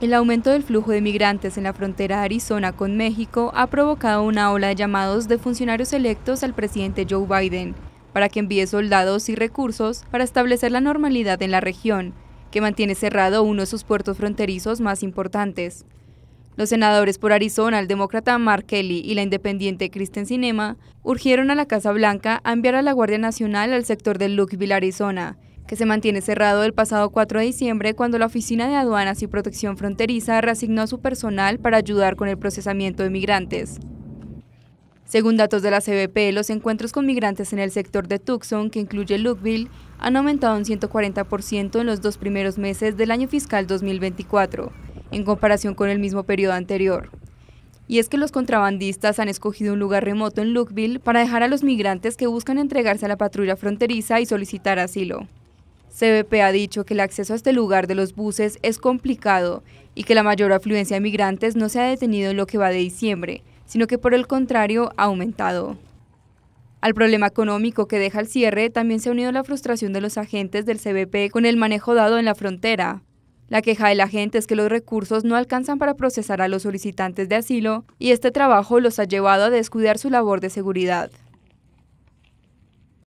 El aumento del flujo de migrantes en la frontera Arizona con México ha provocado una ola de llamados de funcionarios electos al presidente Joe Biden para que envíe soldados y recursos para establecer la normalidad en la región, que mantiene cerrado uno de sus puertos fronterizos más importantes. Los senadores por Arizona, el demócrata Mark Kelly y la independiente Kristen Sinema, urgieron a la Casa Blanca a enviar a la Guardia Nacional al sector de Lukeville, Arizona, que se mantiene cerrado el pasado 4 de diciembre cuando la Oficina de Aduanas y Protección Fronteriza reasignó a su personal para ayudar con el procesamiento de migrantes. Según datos de la CBP, los encuentros con migrantes en el sector de Tucson, que incluye Lukeville, han aumentado un 140% en los dos primeros meses del año fiscal 2024, en comparación con el mismo periodo anterior. Y es que los contrabandistas han escogido un lugar remoto en Lukeville para dejar a los migrantes que buscan entregarse a la patrulla fronteriza y solicitar asilo. CBP ha dicho que el acceso a este lugar de los buses es complicado y que la mayor afluencia de migrantes no se ha detenido en lo que va de diciembre, sino que por el contrario ha aumentado. Al problema económico que deja el cierre también se ha unido la frustración de los agentes del CBP con el manejo dado en la frontera. La queja del agente es que los recursos no alcanzan para procesar a los solicitantes de asilo y este trabajo los ha llevado a descuidar su labor de seguridad.